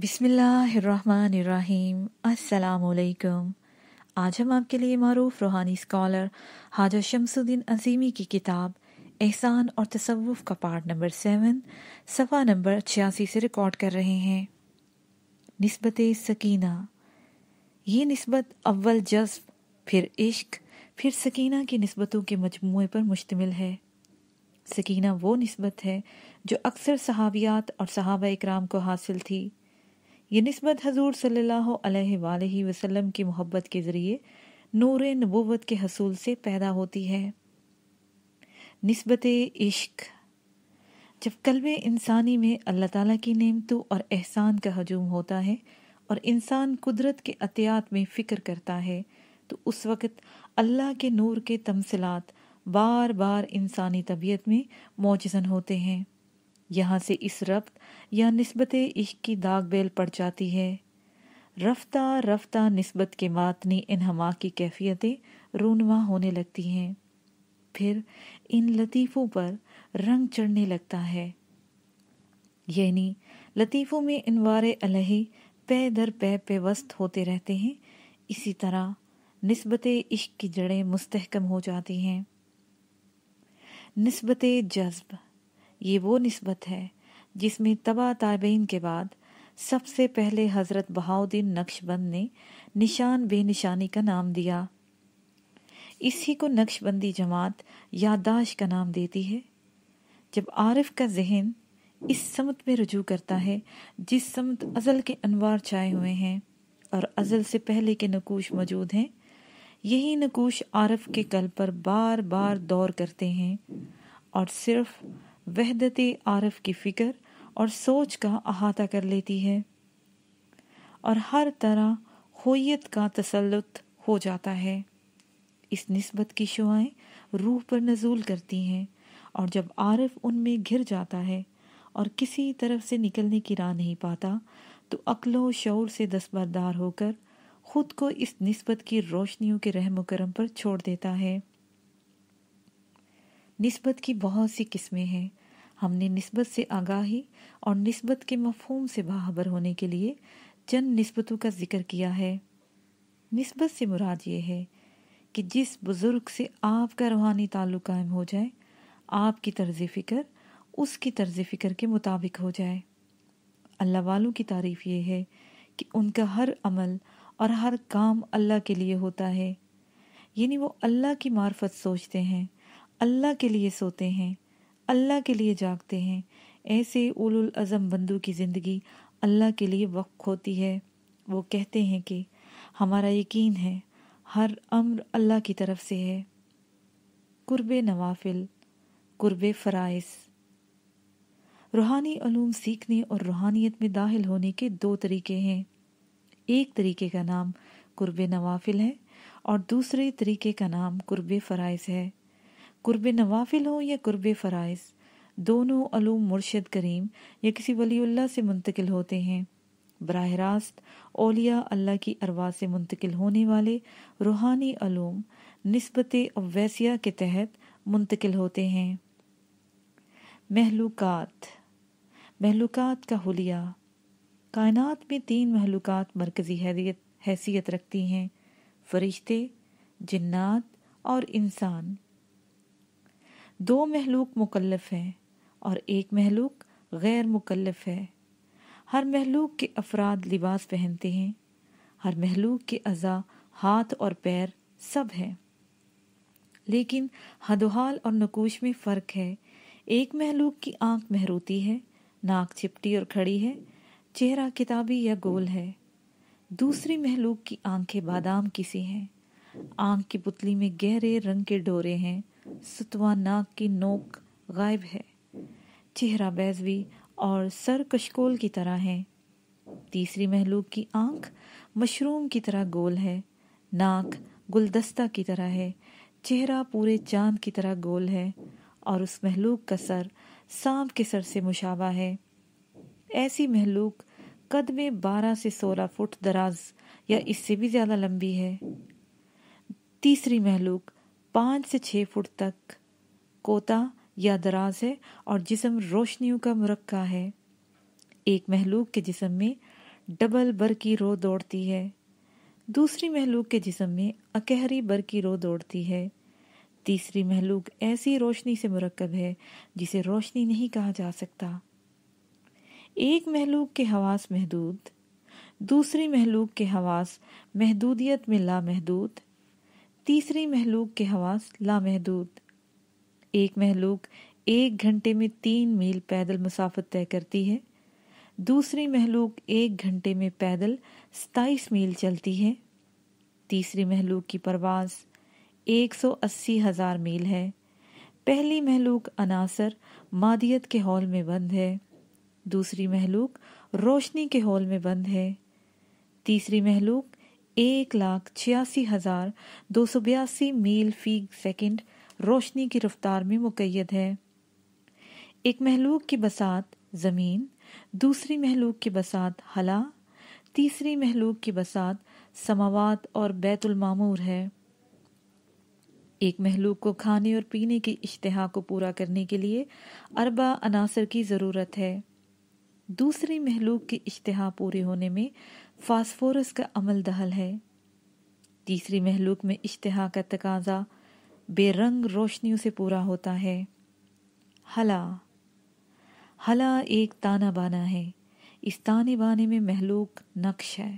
बिसमीम् अल्लाम आज हम आपके लिए मरूफ रूहानी स्कॉलर हाजा शमसुद्दीन अजीमी की किताब एहसान और तसव्वुफ का पार्ट नंबर सेवन सफ़ा नंबर छियासी से रिकॉर्ड कर रहे हैं नस्बत सकीना ये नस्बत अव्वल जज्ब फिर इश्क फिर सकीना की नस्बतों के मजमू पर मुश्तमिल है सकीना वो नस्बत है जो अक्सर सहाबियात और सहाबा इकराम को हासिल थी ये नस्बत हजूर सल्ला अलैहि की मोहब्बत के ज़रिए नूर नबूवत के हसूल से पैदा होती है नस्बत इश्क जब कल्ब इंसानी में अल्लाह ताला की नेमतों और एहसान का हजूम होता है और इंसान कुदरत के अतियात में फ़िक्र करता है तो उस वक़्त अल्लाह के नूर के तमसलत बार बार इंसानी तबीयत में मौजन होते हैं यहाँ से इस रफ्त या नस्बत इश्क की दाग बेल पड़ जाती है रफ्ता रफ्ता नस्बत के मातनी इन हम की कैफियतें रूनमा होने लगती हैं फिर इन लतीफ़ों पर रंग चढ़ने लगता है यानी लतीफ़ों में इनवार अलही पै दर पै पेवस्त होते रहते हैं इसी तरह नस्बत इश्क की जड़ें मुस्तहकम हो जाती हैं नस्बत जज्ब ये वो नस्बत है जिसमें तबा ताबेन के बाद सबसे पहले हज़रत बहाउद्दीन नक्शबंद ने निशान बे निशानी का नाम दिया इसी को नक्शबंदी जमात यादाश का नाम देती है जब आरफ का जहन इस समत में रजू करता है जिस समत अज़ल के अनवार छाए हुए हैं और अज़ल से पहले के नकूश मौजूद हैं यही नकूश आरफ के कल पर बार बार दौर करते हैं और सिर्फ वहदत आरफ की फ़िक्र और सोच का अहाता कर लेती है और हर तरह होयत का तसलुत हो जाता है इस नस्बत की शुआएँ रूह पर नजूल करती हैं और जब आरफ उनमें घिर जाता है और किसी तरफ से निकलने की राह नहीं पाता तो अक्लो शौर से दस्बरदार होकर खुद को इस नस्बत की रोशनियों के रहम करम पर छोड़ देता है नस्बत की बहुत सी किस्में हैं हमने नस्बत से आगाही और नस्बत के मफहम से बाहबर होने के लिए चंद नस्बतों का जिक्र किया है नस्बत से मुराद ये है कि जिस बुज़ुर्ग से आपका रूहानी ताल्लुक कायम हो जाए आपकी तर्ज फ़िक्र उसकी तर्ज फ़िक्र के मुताबिक हो जाए अल्लाह वालों की तारीफ़ ये है कि उनका हर अमल और हर काम अल्लाह के लिए होता है यानी वो अल्लाह की मार्फत सोचते हैं अल्लाह के लिए सोते हैं अल्लाह के लिए जागते हैं ऐसे उलुल अज़म बंदू की ज़िंदगी अल्लाह के लिए वक् होती है वो कहते हैं कि हमारा यकीन है हर अम्र अल्लाह की तरफ से है कुर्ब नवाफिल कुर्ब फ़राइज़ रूहानी अलूम सीखने और रूहानियत में दाखिल होने के दो तरीके हैं एक तरीके का नाम कुर्ब नवाफिल है और दूसरे तरीके का नाम कुर्ब फ़राइज़ है कुरब नवाफिल हों या कुरब फ़राइज़ दोनों अलूम मुर्शद करीम या किसी वली से मुंतकिल होते हैं बरह रास्त ओलिया अल्लाह की अरवा से मुंतकिल होने वाले रूहानी अलूम नस्बत अवैसिया के तहत मुंतकिल होते हैं महलूक़ात महलूक का हलिया कायनत में तीन महलूक़ात मरकज़ी हैसियत रखती हैं फरिश्ते जन्नात और इंसान दो महलूक मुकलफ हैं और एक महलूक गैर मुकलफ है हर महलूक के अफराद लिबास पहनते हैं हर महलूक के अज़ा हाथ और पैर सब हैं लेकिन हदोहाल और नकोश में फ़र्क है एक महलूक की आंख महरूती है नाक चिपटी और खड़ी है चेहरा किताबी या गोल है दूसरी महलूक की आंखें बादाम किसी हैं आंख की पुतली में गहरे रंग के डोरे हैं सतवा नाक की नोक गायब है चेहरा बैजवी और सर कशकोल की तरह है तीसरी महलूक की आंख मशरूम की तरह गोल है नाक गुलदस्ता की तरह है चेहरा पूरे चांद की तरह गोल है और उस महलूक का सर सांप के सर से मुशाबा है ऐसी महलूक कद में बारह से सोलह फुट दराज या इससे भी ज़्यादा लंबी है तीसरी महलूक पाँच से छः फुट तक कोता या दराज है और जिसम रोशनियों का मुरक्का है एक महलूक के जिसम में डबल बर की रो दौड़ती है दूसरी महलूक के जिसम में अकहरी बर की रो दौड़ती है तीसरी महलूक ऐसी रोशनी से मुरकब है जिसे रोशनी नहीं कहा जा सकता एक महलूक के हवास महदूद दूसरी महलूक के हवास महदूदियत में लामहदूद तीसरी महलूक के हवास लामहदूद एक महलूक एक घंटे में तीन मील पैदल मुसाफत तय करती है दूसरी महलूक एक घंटे में पैदल सताईस मील चलती है तीसरी महलूक की परवास एक सौ अस्सी हज़ार मील है पहली महलूक अनासर मादियत के हॉल में बंद है दूसरी महलूक रोशनी के हॉल में बंद है तीसरी महलूक एक लाख छियासी हज़ार दो सौ बयासी मील फी सेकंड रोशनी की रफ्तार में मुकैद है एक महलूक की बसात ज़मीन दूसरी महलूक की बसात हला तीसरी महलूक की बसात समावात और बैतुलमामूर है एक महलूक को खाने और पीने के इश्तहा को पूरा करने के लिए अरबा अनासर की ज़रूरत है दूसरी महलूक के इश्तहा पूरे होने में फास्फोरस का अमल दहल है तीसरी महलूक में इश्तहा का तकाजा बेरंग रोशनियों से पूरा होता है हला हला एक ताना बाना है इस ताने बाने में महलूक नक्श है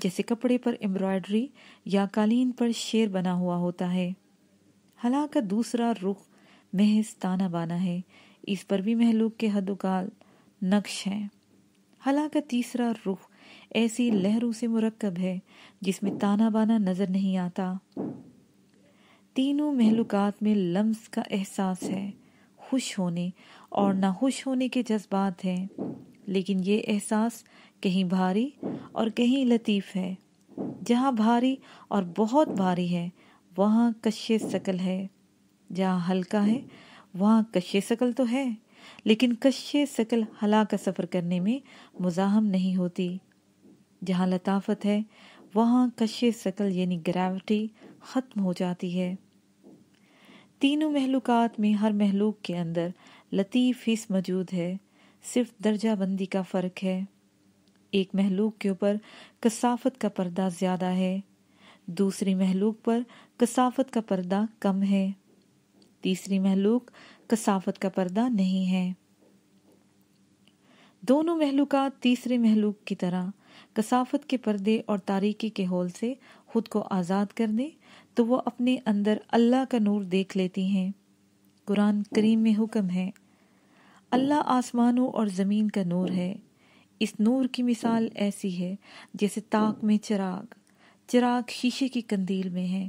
जैसे कपड़े पर एम्ब्रॉयडरी या कालीन पर शेर बना हुआ होता है हला का दूसरा रुख महज ताना बाना है इस पर भी महलूक के हदुकाल नक्श हैं हला का तीसरा रुख ऐसी लहरों से मुरक्कब है जिसमें ताना बाना नजर नहीं आता तीनों महलुकात में लम्स का एहसास है खुश होने और ना खुश होने के जज्बात हैं लेकिन ये एहसास कहीं भारी और कहीं लतीफ़ है जहाँ भारी और बहुत भारी है वहाँ कश्य शकल है जहाँ हल्का है वहाँ कश्य शकल तो है लेकिन कश्य शकल हला का सफ़र करने में मुजाहम नहीं होती जहाँ लताफत है वहाँ कश्य सकल यानी ग्रेविटी ख़त्म हो जाती है तीनों महलूक़ात में हर महलूक के अंदर लतीफ़ हिस मौजूद है सिर्फ दर्जा बंदी का फ़र्क है एक महलूक के ऊपर कसाफत का पर्दा ज़्यादा है दूसरी महलूक पर कसाफत का पर्दा कम है तीसरी महलूक कसाफत का पर्दा नहीं है दोनों महलूक तीसरे महलूक की तरह कसाफत के पर्दे और तारीकी के होल से खुद को आज़ाद करने तो वो अपने अंदर अल्लाह का नूर देख लेती हैं कुरान करीम में हुक्म है अल्लाह आसमानों और ज़मीन का नूर है इस नूर की मिसाल ऐसी है जैसे ताक में चिराग चिराग शीशे की कंदील में है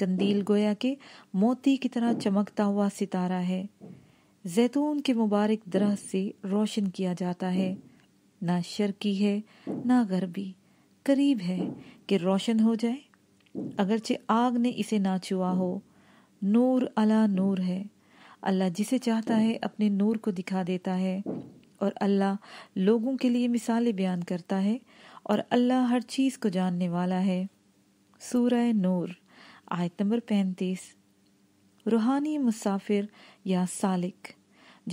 कंदील गोया के मोती की तरह चमकता हुआ सितारा है जैतून के मुबारक दरख्त से रोशन किया जाता है ना शर्की है ना गर्बी करीब है कि रोशन हो जाए अगरचे आग ने इसे ना छुआ हो नूर अला नूर है अल्लाह जिसे चाहता है अपने नूर को दिखा देता है और अल्लाह लोगों के लिए मिसालें बयान करता है और अल्लाह हर चीज़ को जानने वाला है सूरह नूर आयत नंबर पैंतीस रूहानी मुसाफिर या सालिक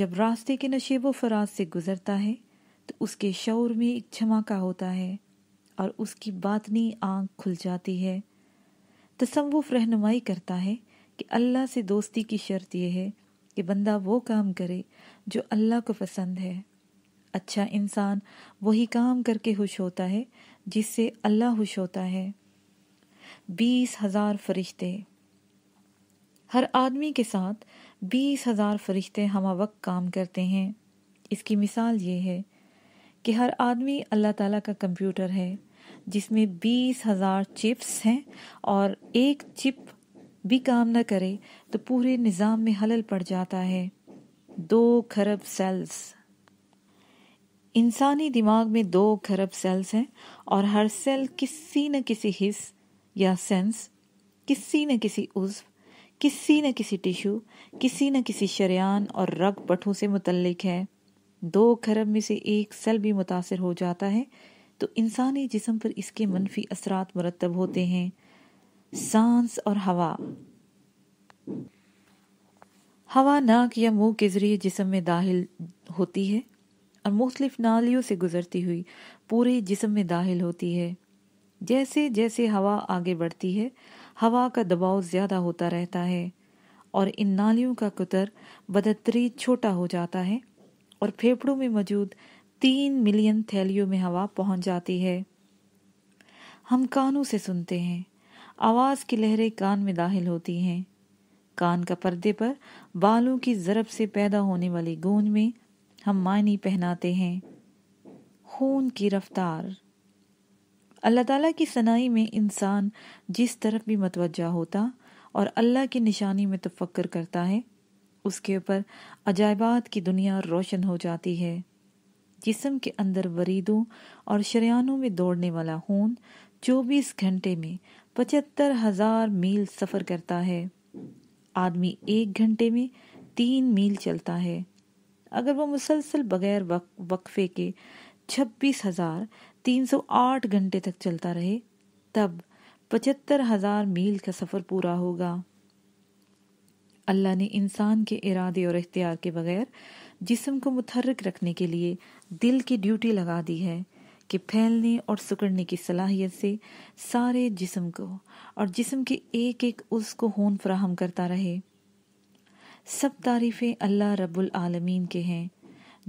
जब रास्ते के नशेब फराज से गुज़रता है तो उसके शौर में एक झमाका होता है और उसकी बातनी आँख खुल जाती है तसवुफ रहनुमाई करता है कि अल्लाह से दोस्ती की शर्त यह है कि बंदा वो काम करे जो अल्लाह को पसंद है अच्छा इंसान वही काम करके खुश होता है जिससे अल्लाह खुश होता है बीस हजार फरिश्ते हर आदमी के साथ बीस हजार फरिश्ते हम वक्त काम करते हैं इसकी मिसाल ये है कि हर आदमी अल्लाह ताला का कंप्यूटर है जिसमें बीस हज़ार चिप्स हैं और एक चिप भी काम न करे तो पूरे निज़ाम में हलल पड़ जाता है दो खरब सेल्स इंसानी दिमाग में दो खरब सेल्स हैं और हर सेल किसी न किसी हिस्स या सेंस किसी न किसी उज्व किसी न किसी टिश्यू किसी न किसी शरियान और रग पठों से मुतलक है दो खरब में से एक सेल भी मुतासर हो जाता है तो इंसानी जिसम पर इसके मनफी असरात मरतब होते हैं सांस और हवा हवा नाक या मुंह के ज़रिए जिसम में दाखिल होती है और मुख्तलिफ नालियों से गुजरती हुई पूरे जिसम में दाखिल होती है जैसे जैसे हवा आगे बढ़ती है हवा का दबाव ज़्यादा होता रहता है और इन नालियों का कुतर बदतरी छोटा हो जाता है और फेफड़ों में मौजूद तीन मिलियन थैलियों में हवा पहुंच जाती है हम कानों से सुनते हैं आवाज की लहरें कान में दाखिल होती हैं कान का पर्दे पर बालों की जरब से पैदा होने वाली गूंज में हम मायने पहनाते हैं खून की रफ्तार अल्लाह ताला की सनाई में इंसान जिस तरफ भी मतवजा होता और अल्लाह की निशानी में तफक्र करता है उसके ऊपर अजायबात की दुनिया रोशन हो जाती है जिसम के अंदर वरीदों और शरियानों में दौड़ने वाला खून चौबीस घंटे में पचहत्तर हजार मील सफ़र करता है आदमी एक घंटे में तीन मील चलता है अगर वो मुसलसल बगैर वक, वक्फे के छब्बीस हजार तीन सौ आठ घंटे तक चलता रहे तब पचहत्तर हजार मील का सफ़र पूरा होगा अल्लाह ने इंसान के इरादे और इख्तियार के बगैर जिस्म को मुतहरक रखने के लिए दिल की ड्यूटी लगा दी है कि फैलने और सुकड़ने की सलाहियत से सारे जिस्म को और जिस्म के एक एक उस को होन फ्राहम करता रहे सब तारीफ़ें अल्लाह रब्बुल आलमीन के हैं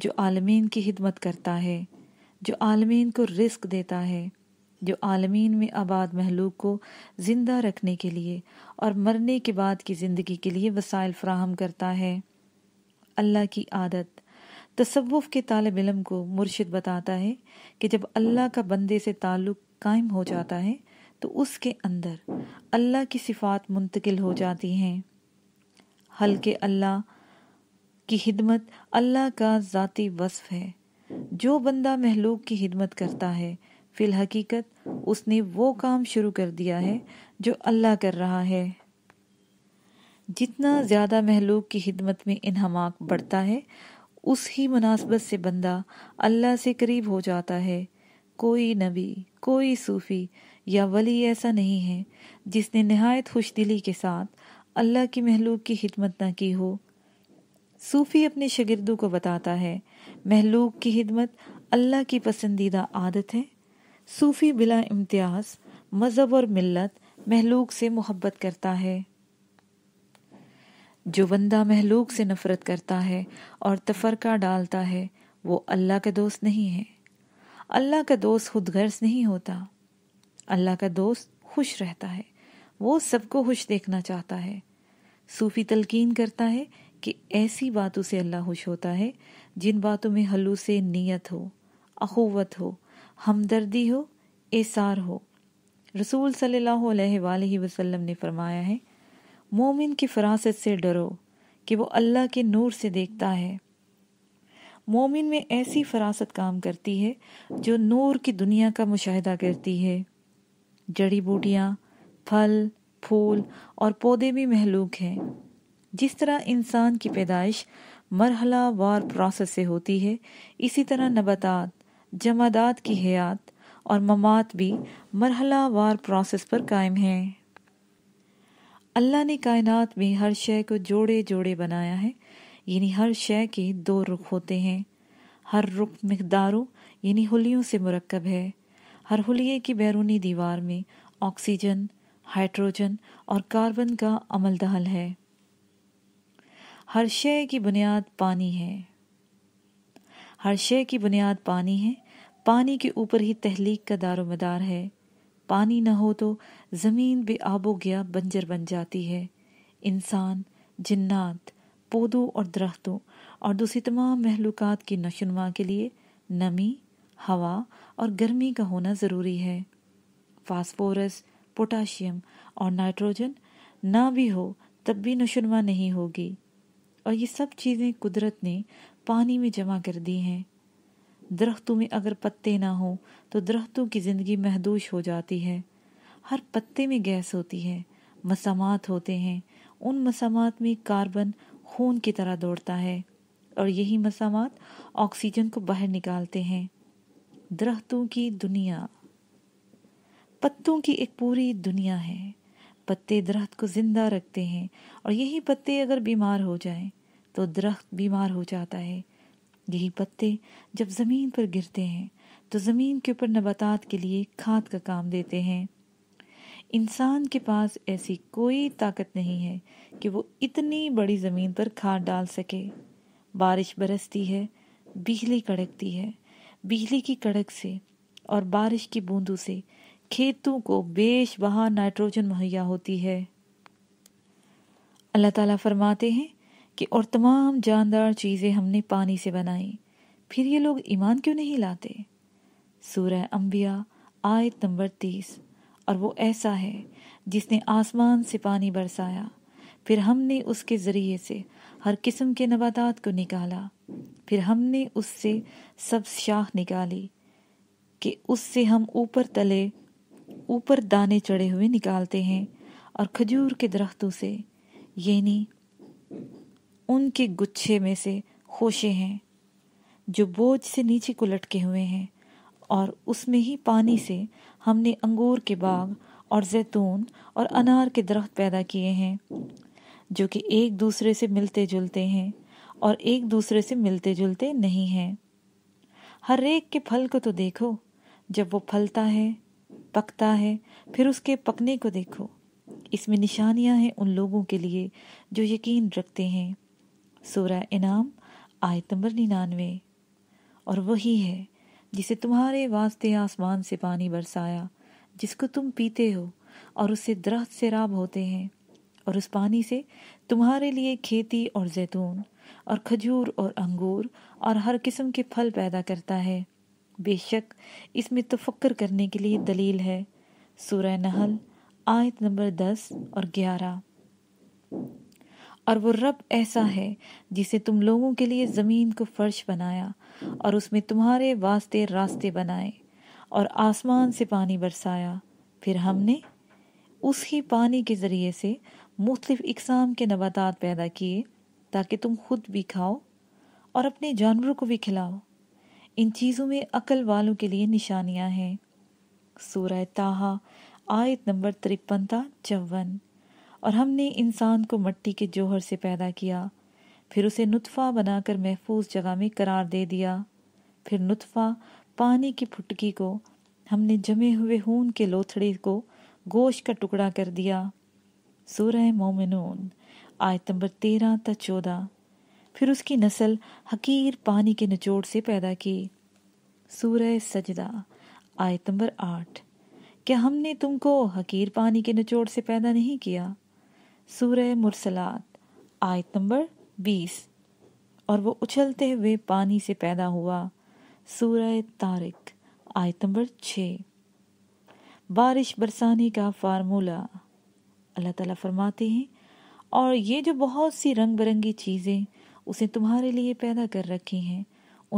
जो आलमीन की हिदमत करता है जो आलमीन को रिस्क देता है जो आलमीन में आबाद महलूक को ज़िंदा रखने के लिए और मरने के बाद की ज़िंदगी के लिए वसाइल फ्राहम करता है अल्लाह की आदत तसवुफ़ के तालब इलम को मुर्शद बताता है कि जब अल्लाह का बंदे से ताल्लुक़ कायम हो जाता है तो उसके अंदर अल्लाह की सिफात मुंतकिल हो जाती हैं हल्के अल्लाह की हिदमत अल्लाह का ज़ाती वस्फ है जो बंदा महलूक की हिदमत करता है हकीकत उसने वो काम शुरू कर दिया है जो अल्लाह कर रहा है जितना ज़्यादा महलूक की खिदमत में इनहमाक बढ़ता है उस ही मुनासबत से बंदा अल्लाह से करीब हो जाता है कोई नबी कोई सूफ़ी या वली ऐसा नहीं है जिसने नहायत खुश दिली के साथ अल्लाह की महलूक की खिदमत ना की हो सूफ़ी अपने शगिर्दों को बताता है महलूक की खिदमत अल्लाह की पसंदीदा आदत है सूफ़ी बिला इम्तियाज मज़हब और मिलत महलूक से मोहब्बत करता है जो बंदा महलूक से नफ़रत करता है और तफरका डालता है वो अल्लाह का दोस्त नहीं है अल्लाह का दोस्त खुद गर्ज नहीं होता अल्लाह का दोस्त खुश रहता है वो सबको खुश देखना चाहता है सूफ़ी तलकीन करता है कि ऐसी बातों से अल्लाह खुश होता है जिन बातों में हलू से नीयत हो अखुवत हो हमदर्दी हो एसार हो रसूल सल्लल्लाहु अलैहि वसल्लम ने फरमाया है मोमिन की फरासत से डरो कि वो अल्लाह के नूर से देखता है मोमिन में ऐसी फरासत काम करती है जो नूर की दुनिया का मुशाहिदा करती है जड़ी बूटियाँ फल फूल और पौधे भी महलूक हैं जिस तरह इंसान की पैदाइश मरहला वार प्रोसेस से होती है इसी तरह नबतात जमादात की हयात और ममात भी मरहला वार प्रोसेस पर कायम है अल्लाह ने कायनात में हर शय को जोड़े जोड़े बनाया है यानी हर शय के दो रुख होते हैं हर रुख मकदारों यानी हलियों से मरकब है हर हुलिये की बैरूनी दीवार में ऑक्सीजन हाइड्रोजन और कार्बन का अमल दहल है हर शय की बुनियाद पानी है हर शय की बुनियाद पानी है पानी के ऊपर ही तहलीक का दारोमदार है पानी न हो तो ज़मीन आबो गया बंजर बन जाती है इंसान जिन्नात पौधों और दरख्तों और दूसरी तमाम महलूक की नशोनुमा के लिए नमी हवा और गर्मी का होना ज़रूरी है फास्फोरस पोटाशियम और नाइट्रोजन ना भी हो तब भी नशोनुमा नहीं होगी और ये सब चीज़ें कुदरत ने पानी में जमा कर दी हैं दरख्तों में अगर पत्ते ना हो तो दरख्तों की ज़िंदगी महदूश हो जाती है हर पत्ते में गैस होती है मसामात होते हैं उन मसामात में कार्बन खून की तरह दौड़ता है और यही मसामात ऑक्सीजन को बाहर निकालते हैं दरख्तों की दुनिया पत्तों की एक पूरी दुनिया है पत्ते दरख्त को ज़िंदा रखते हैं और यही पत्ते अगर बीमार हो जाए तो दरख्त बीमार हो जाता है यही पत्ते जब ज़मीन पर गिरते हैं तो ज़मीन के ऊपर नबातात के लिए खाद का काम देते हैं इंसान के पास ऐसी कोई ताकत नहीं है कि वो इतनी बड़ी ज़मीन पर खाद डाल सके बारिश बरसती है बिजली कड़कती है बिजली की कड़क से और बारिश की बूंदों से खेतों को बेश बहा नाइट्रोजन मुहैया होती है अल्लाह ताला फरमाते हैं कि और तमाम जानदार चीज़ें हमने पानी से बनाई फिर ये लोग ईमान क्यों नहीं लाते सूरह अम्बिया आयत नंबर तीस और वो ऐसा है जिसने आसमान से पानी बरसाया फिर हमने उसके ज़रिए से हर किस्म के नबातात को निकाला फिर हमने उससे सब शाख निकाली कि उससे हम ऊपर तले ऊपर दाने चढ़े हुए निकालते हैं और खजूर के दरख्तों से यानी उनके गुच्छे में से खोशे हैं जो बोझ से नीचे को लटके हुए हैं और उसमें ही पानी से हमने अंगूर के बाग और जैतून और अनार के दरख्त पैदा किए हैं जो कि एक दूसरे से मिलते जुलते हैं और एक दूसरे से मिलते जुलते नहीं हैं हर एक के फल को तो देखो जब वो फलता है पकता है फिर उसके पकने को देखो इसमें निशानियां हैं उन लोगों के लिए जो यकीन रखते हैं सूरह इनाम आयत नंबर निन्यानवे और वही है जिसे तुम्हारे वास्ते आसमान से पानी बरसाया जिसको तुम पीते हो और उससे दरख्त से राब होते हैं और उस पानी से तुम्हारे लिए खेती और जैतून और खजूर और अंगूर और हर किस्म के फल पैदा करता है बेशक इसमें तो फक्र करने के लिए दलील है सूरह नहल आयत नंबर दस और ग्यारह और वो रब ऐसा है जिसे तुम लोगों के लिए ज़मीन को फर्श बनाया और उसमें तुम्हारे वास्ते रास्ते बनाए और आसमान से पानी बरसाया फिर हमने उस ही पानी के ज़रिए से मुख्तफ इकसाम के नबातात पैदा किए ताकि तुम खुद भी खाओ और अपने जानवरों को भी खिलाओ इन चीज़ों में अकल वालों के लिए निशानियाँ हैं सूरह ताहा आयत नंबर तिरपनता चौवन और हमने इंसान को मट्टी के जोहर से पैदा किया फिर उसे नुतफ़ा बनाकर महफूज जगह में करार दे दिया फिर नुतफ़ा पानी की फुटकी को हमने जमे हुए खून के लोथड़े को गोश का टुकड़ा कर दिया सूरह मोमिनून आयत नंबर तेरह तक चौदह फिर उसकी नस्ल हकीर पानी के निचोड़ से पैदा की सूरह सजदा आयत नंबर आठ क्या हमने तुमको हकीर पानी के निचोड़ से पैदा नहीं किया सूर मुरसलात आयत नंबर बीस और वो उछलते हुए पानी से पैदा हुआ सूर्य तारिक आयत नंबर छः बारिश बरसाने का फार्मूला अल्लाह ताला फरमाते हैं और ये जो बहुत सी रंग बिरंगी चीज़ें उसे तुम्हारे लिए पैदा कर रखी हैं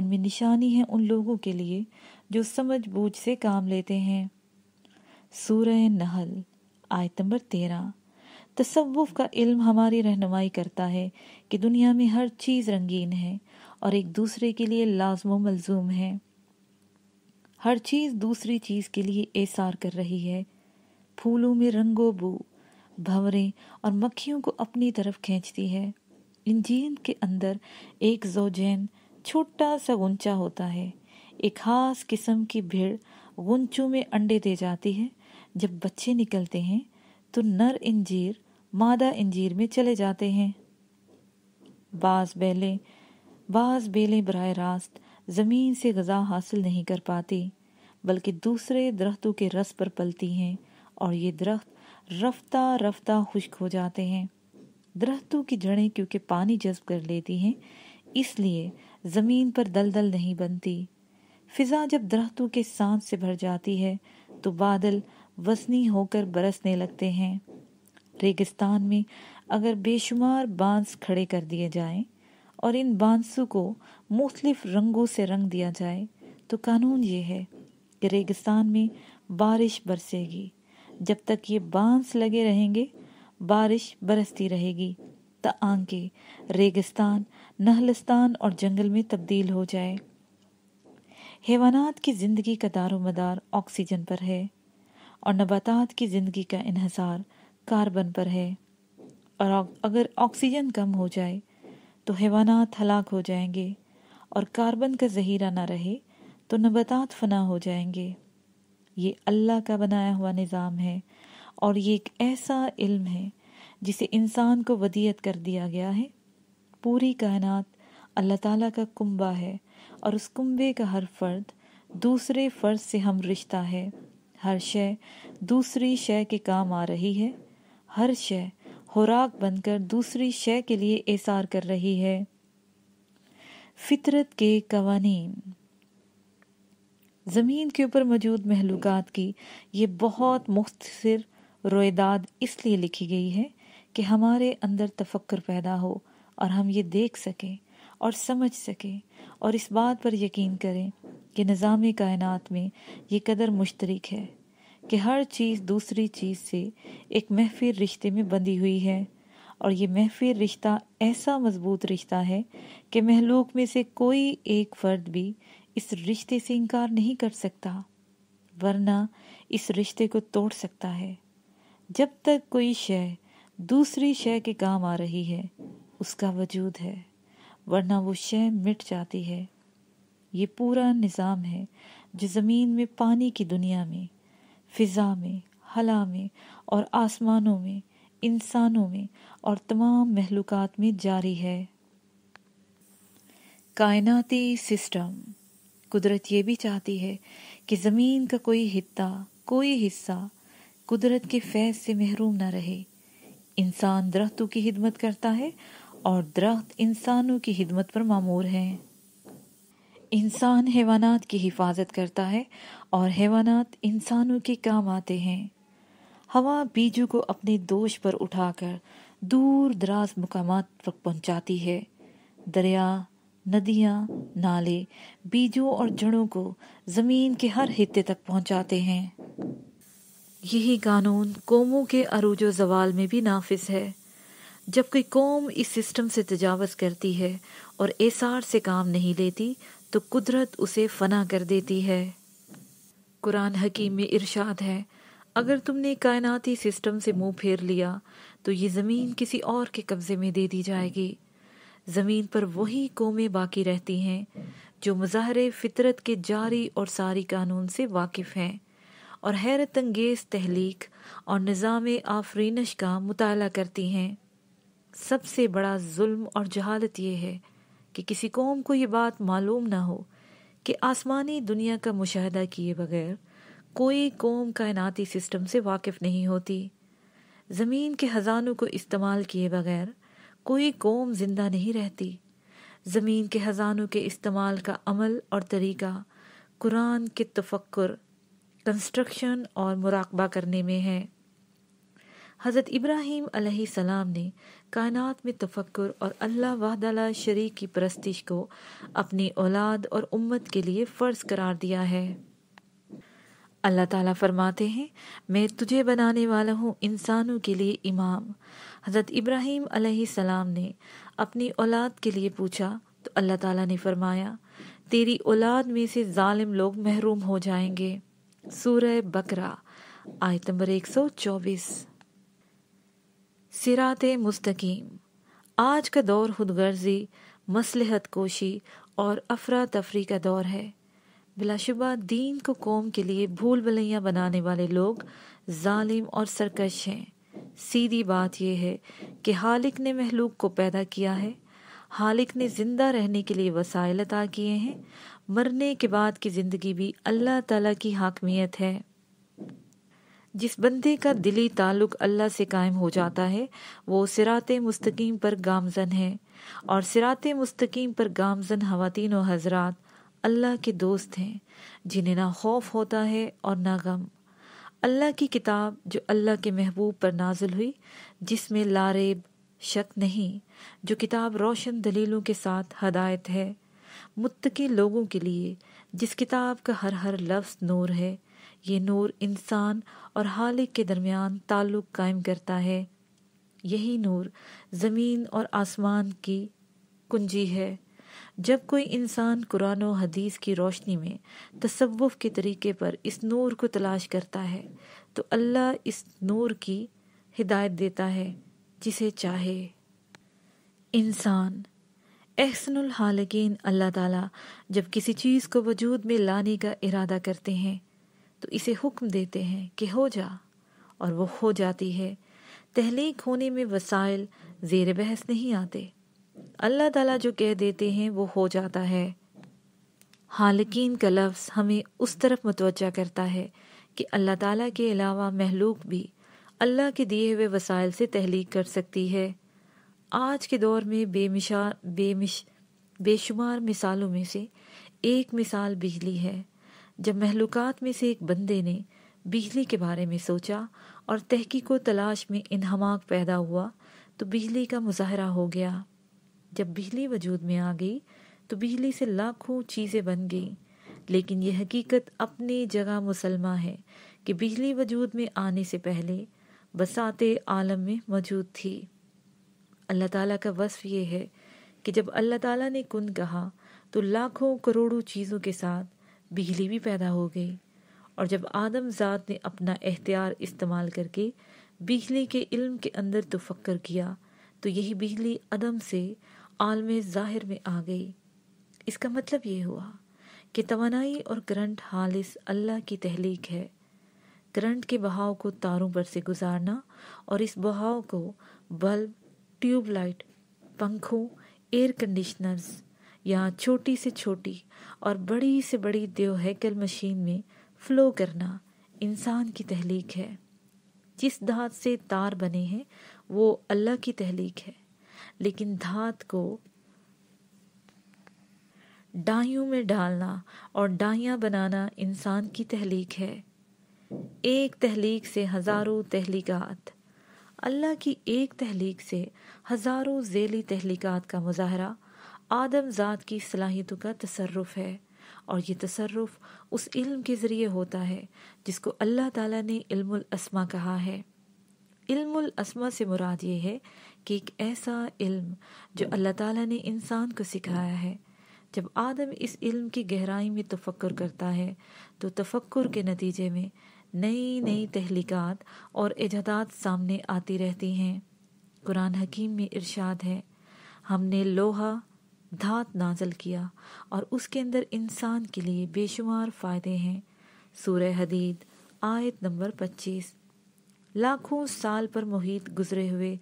उनमें निशानी है उन लोगों के लिए जो समझ बूझ से काम लेते हैं सूर्य नहल आयत नंबर तेरह तसव्वुफ़ का इल्म हमारी रहनुमाई करता है कि दुनिया में हर चीज़ रंगीन है और एक दूसरे के लिए लाजम मलजूम है हर चीज़ दूसरी चीज़ के लिए एसार कर रही है फूलों में रंगो बू भंवरें और मक्खियों को अपनी तरफ खींचती है इंजीन के अंदर एक जोजैन छोटा सा गुंचा होता है एक खास किस्म की भीड़ गुंचों में अंडे दे जाती है जब बच्चे निकलते हैं तो नर इंजीर मादा इंजीर में चले जाते हैं बास बेले बास बेले बरह रास्त ज़मीन से गज़ा हासिल नहीं कर पाती बल्कि दूसरे दरख्तों के रस पर पलती हैं और ये दरख्त रफ्ता रफ्ता खुश्क हो जाते हैं दरख्तों की जड़ें क्योंकि पानी जज्ब कर लेती हैं इसलिए ज़मीन पर दलदल नहीं बनती फिज़ा जब दरख्तों के सांस से भर जाती है तो बादल वसनी होकर बरसने लगते हैं रेगिस्तान में अगर बेशुमार बांस खड़े कर दिए जाएं और इन बांसों को मुख्तलिफ रंगों से रंग दिया जाए तो कानून ये है कि रेगिस्तान में बारिश बरसेगी जब तक ये बांस लगे रहेंगे बारिश बरसती रहेगी त आंके रेगिस्तान नहलस्तान और जंगल में तब्दील हो जाए हेवानात की ज़िंदगी का दारोमदार ऑक्सीजन पर है और नबातात की ज़िंदगी का इहसार कार्बन पर है और अगर ऑक्सीजन कम हो जाए तो हैवानात हलाक हो जाएंगे और कार्बन का जहीरा ना रहे तो नबातात फना हो जाएंगे ये अल्लाह का बनाया हुआ निज़ाम है और ये एक ऐसा इल्म है जिसे इंसान को वदियत कर दिया गया है पूरी कायनात अल्लाह ताला का कुंबा है और उस कुंबे का हर फ़र्द दूसरे फ़र्द से हम रिश्ता है हर शय दूसरी शय के काम आ रही है हर शय खुराक बनकर दूसरी शय के लिए एसार कर रही है फितरत के कवानीन ज़मीन के ऊपर मौजूद महलूकात की ये बहुत मुख्तर रोयदाद इसलिए लिखी गई है कि हमारे अंदर तफक्र पैदा हो और हम ये देख सकें और समझ सकें और इस बात पर यकीन करें कि निज़ाम कायनात में ये कदर मुश्तरक है कि हर चीज़ दूसरी चीज़ से एक महफिर रिश्ते में बंधी हुई है और ये महफिर रिश्ता ऐसा मजबूत रिश्ता है कि महलूक में से कोई एक फ़र्द भी इस रिश्ते से इनकार नहीं कर सकता वरना इस रिश्ते को तोड़ सकता है जब तक कोई शय दूसरी शय के काम आ रही है उसका वजूद है वरना वो शय मिट जाती है ये पूरा निज़ाम है जो ज़मीन में पानी की दुनिया में फ़िज़ा में हला में और आसमानों में इंसानों में और तमाम महलूक में जारी है कायनाती सिस्टम कुदरत ये भी चाहती है कि ज़मीन का कोई हिस्सा कोई हिस्सा कुदरत के फैज़ से महरूम ना रहे इंसान दरख्तों की हिदमत करता है और दरख्त इंसानों की हिदमत पर मामूर हैं इंसान हैवानात की हिफाजत करता है और हैवानात इंसानों के काम आते हैं हवा बीजों को अपने दोष पर उठाकर दूर दराज मकाम तक पहुंचाती है दरिया नदियाँ नाले बीजों और जड़ों को ज़मीन के हर हिस्से तक पहुंचाते हैं यही कानून कौमों के अरूज जवाल में भी नाफिज है जब कोई कौम इस सिस्टम से तजावज़ करती है और एसार से काम नहीं लेती तो कुदरत उसे फना कर देती है कुरान हकीम में इरशाद है अगर तुमने कायनाती सिस्टम से मुंह फेर लिया तो ये ज़मीन किसी और के कब्ज़े में दे दी जाएगी ज़मीन पर वही कौमें बाकी रहती हैं जो मुजाहरे फितरत के जारी और सारी कानून से वाकिफ़ हैं और हैरत अंगेज़ तहलीक और निज़ाम आफरीनश का मुताला करती हैं सबसे बड़ा जुल्म और जहालत यह है कि किसी कौम को यह बात मालूम ना हो कि आसमानी दुनिया का मुशाहदा किए बगैर कोई कौम कायनाती सिस्टम से वाकिफ़ नहीं होती ज़मीन के हज़ानों को इस्तेमाल किए बगैर कोई कौम जिंदा नहीं रहती ज़मीन के हजानों के इस्तेमाल का अमल और तरीका कुरान के तफक्र कंस्ट्रक्शन और मुराकबा करने में है हज़रत इब्राहीम सलाम ने कायनात में तफक्र और अल्लाह वाहदला शरीक की परस्तिश को अपनी औलाद और उम्मत के लिए फ़र्ज करार दिया है अल्लाह ताला फरमाते हैं मैं तुझे बनाने वाला हूँ इंसानों के लिए इमाम हज़रत इब्राहिम सलाम ने अपनी औलाद के लिए पूछा तो अल्लाह ताला ने फरमाया तेरी औलाद में से जालिम लोग महरूम हो जाएंगे सूरह बकरा आयत नंबर एक सौ चौबीस सिरात मुस्तकीम आज का दौर खुदगर्जी मसलहत कोशी और अफरा तफरी का दौर है बिलाशुबा दीन को कौम के लिए भूल भलैया बनाने वाले लोग जालिम और सरकश हैं सीधी बात यह है कि हालिक ने महलूक को पैदा किया है हालिक ने ज़िंदा रहने के लिए वसायल अता किए हैं मरने के बाद की ज़िंदगी भी अल्लाह तला की हाकमियत है जिस बंदे का दिली ताल्लुक अल्लाह से कायम हो जाता है वो सिरात मुस्तकीम पर गामजन है और सिरात मुस्तकीम पर गामजन खातिन व हजरात अल्लाह के दोस्त हैं जिन्हें ना खौफ होता है और ना गम अल्लाह की किताब जो अल्लाह के महबूब पर नाजुल हुई जिसमें लारेब शक नहीं जो किताब रोशन दलीलों के साथ हदायत है मुत्तकी लोगों के लिए जिस किताब का हर हर लफ्ज़ नूर है ये नूर इंसान और हालिक के दरमियान ताल्लुक़ कायम करता है यही नूर ज़मीन और आसमान की कुंजी है जब कोई इंसान कुरान और हदीस की रोशनी में तसवुफ़ के तरीके पर इस नूर को तलाश करता है तो अल्लाह इस नूर की हिदायत देता है जिसे चाहे इंसान एहसनुल हालकिन अल्लाह ताला जब किसी चीज़ को वजूद में लाने का इरादा करते हैं तो इसे हुक्म देते हैं कि हो जा और वो हो जाती है तहलीक होने में वसाइल जेर बहस नहीं आते अल्लाह ताला जो कह देते हैं वो हो जाता है हालकिन का लफ्ज़ हमें उस तरफ मतवजा करता है कि अल्लाह ताला के अलावा महलूक भी अल्लाह के दिए हुए वसाइल से तहलीक कर सकती है आज के दौर में बेमिशा बेमिश बेशुमार मिसालों में से एक मिसाल बिजली है जब महलूकत में से एक बंदे ने बिजली के बारे में सोचा और तहकीको तलाश में इनहमाक पैदा हुआ तो बिजली का मुजाहरा हो गया जब बिजली वजूद में आ गई तो बिजली से लाखों चीज़ें बन गई लेकिन यह हकीकत अपनी जगह मुसलमा है कि बिजली वजूद में आने से पहले बसात आलम में मौजूद थी अल्लाह ताला का वस्फ ये है कि जब अल्लाह ताला ने कुन कहा तो लाखों करोड़ों चीज़ों के साथ बिजली भी पैदा हो गई और जब आदमजात ने अपना एहतियार इस्तेमाल करके बिजली के इल्म के अंदर तो फक्र किया तो यही बिजली अदम से आलम ज़ाहिर में आ गई इसका मतलब ये हुआ कि तोानाई और करंट हालिस अल्लाह की तहलीक है करंट के बहाव को तारों पर से गुजारना और इस बहाव को बल्ब ट्यूबलाइट पंखों एयर कंडीशनर्स या छोटी से छोटी और बड़ी से बड़ी देवहैकल मशीन में फ्लो करना इंसान की तहलीक है जिस धात से तार बने हैं वो अल्लाह की तहलीक है लेकिन धात को डाइयों में डालना और डाइयाँ बनाना इंसान की तहलीक है एक तहलीक से हज़ारों तहलीकात अल्लाह की एक तहलीक से हज़ारों जेली तहलीकात का मुजाहरा आदम ज़ात की सलाहियतों का तसरफ है और ये तसरफ उस इल्म के ज़रिए होता है जिसको अल्लाह ताला ने इल्मुल अस्मा कहा है इल्मुल अस्मा से मुराद ये है कि एक ऐसा इल्म जो अल्लाह ताला ने इंसान को सिखाया है जब आदम इस इल्म की गहराई में तफक्र करता है तो तफक्र के नतीजे में नई नई तहलीक़ात और इजादात सामने आती रहती हैं कुरान हकीम में इरशाद है हमने लोहा धात नाजल किया और उसके अंदर इंसान के लिए बेशुमार फ़ायदे हैं सूर्य हदीद आयत नंबर पच्चीस लाखों साल पर मुहित गुजरे हुए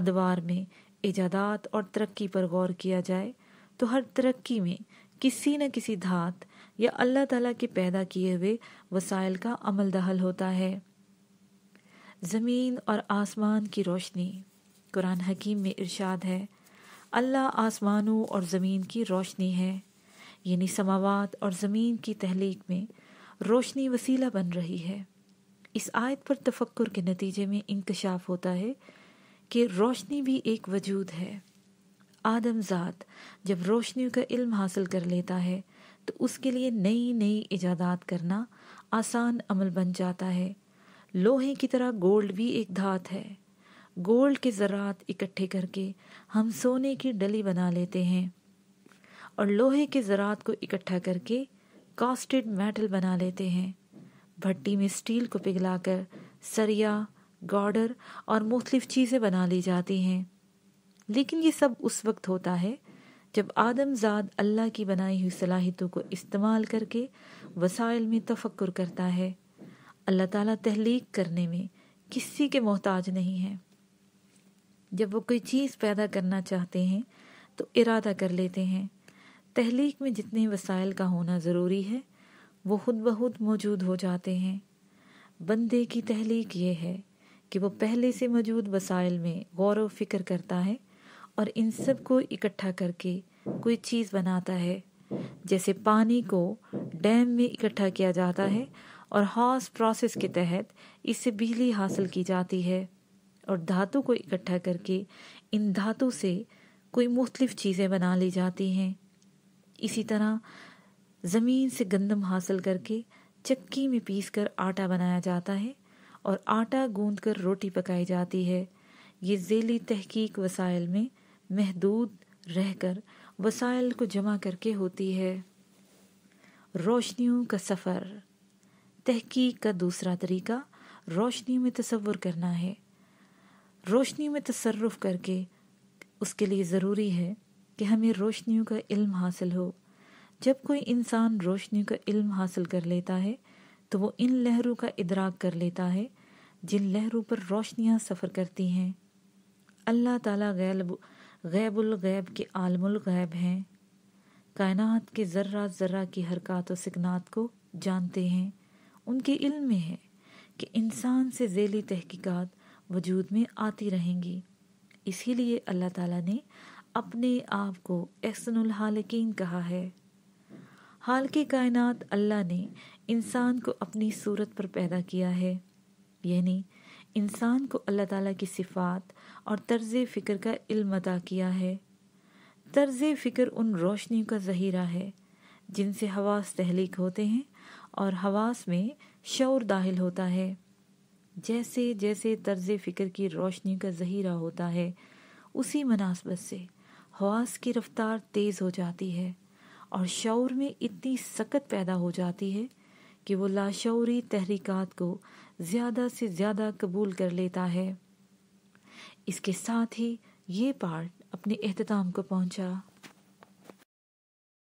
अदवार में इजादात और तरक्की पर गौर किया जाए तो हर तरक्की में किसी न किसी धात या अल्लाह ताला के पैदा किए हुए वसाइल का अमल दहल होता है ज़मीन और आसमान की रोशनी कुरान हकीम में इरशाद है अल्लाह आसमानों और ज़मीन की रोशनी है यानी समावात और ज़मीन की तहलीक में रोशनी वसीला बन रही है इस आयत पर तफक्र के नतीजे में इंकशाफ होता है कि रोशनी भी एक वजूद है आदम जात जब रोशनी का इल्म हासिल कर लेता है तो उसके लिए नई नई इजादात करना आसान अमल बन जाता है लोहे की तरह गोल्ड भी एक धात है गोल्ड के ज़रात इकट्ठे करके हम सोने की डली बना लेते हैं और लोहे के ज़रात को इकट्ठा करके कास्टेड मेटल बना लेते हैं भट्टी में स्टील को पिघलाकर सरिया गॉर्डर और मुख्तलिफ चीज़ें बना ली जाती हैं लेकिन ये सब उस वक्त होता है जब आदमजाद अल्लाह की बनाई हुई सलाहितों को इस्तेमाल करके वसाइल में तफक्र करता है अल्लाह ताला तहलीक करने में किसी के मोहताज नहीं है जब वो कोई चीज़ पैदा करना चाहते हैं तो इरादा कर लेते हैं तहलीक में जितने वसाइल का होना ज़रूरी है वो खुद ब खुद मौजूद हो जाते हैं बंदे की तहलीक ये है कि वो पहले से मौजूद वसाइल में गौर व फिक्र करता है और इन सब को इकट्ठा करके कोई चीज़ बनाता है जैसे पानी को डैम में इकट्ठा किया जाता है और हॉस प्रोसेस के तहत इससे बिजली हासिल की जाती है और धातु को इकट्ठा करके इन धातु से कोई मुख्तलिफ चीज़ें बना ली जाती हैं इसी तरह ज़मीन से गंदम हासिल करके चक्की में पीस कर आटा बनाया जाता है और आटा गूंद कर रोटी पकाई जाती है ये झेली तहकीक वसाइल में महदूद रहकर वसाइल को जमा करके होती है रोशनियों का सफ़र तहकीक का दूसरा तरीका रोशनी में तस्वुर करना है रोशनी में तसरफ करके उसके लिए ज़रूरी है कि हमें रोशनियों का इल्म हासिल हो जब कोई इंसान रोशनियों का इल्म हासिल कर लेता है तो वो इन लहरों का इदराक कर लेता है जिन लहरों पर रोशनियाँ सफ़र करती हैं अल्लाह ताला गैब गैब के आलमुल ग़ैब हैं कायनात के ज़र्रा ज़र्रा की हरकत और सिकनात को जानते हैं उनके इल्म में है कि इंसान से जेली तहकीकात वजूद में आती रहेंगी इसीलिए अल्लाह ताला ने अपने आप को एहसनुल हालकीन कहा है हाल के कायनात अल्लाह ने इंसान को अपनी सूरत पर पैदा किया है यानी इंसान को अल्लाह ताला की सिफात और तर्ज फ़िक्र का इल्म अदा किया है तर्ज फ़िक्र उन रोशनियों का जहीरा है जिनसे हवास तहलीक होते हैं और हवास में शौर दाहिल होता है जैसे जैसे तर्ज फ़िक्र की रोशनी का जहीरा होता है उसी मुनासबत से हवास की रफ्तार तेज़ हो जाती है और शौर में इतनी सकत पैदा हो जाती है कि वो लाशौरी तहरीक को ज़्यादा से ज़्यादा कबूल कर लेता है इसके साथ ही ये पार्ट अपने अख्ताम को पहुँचा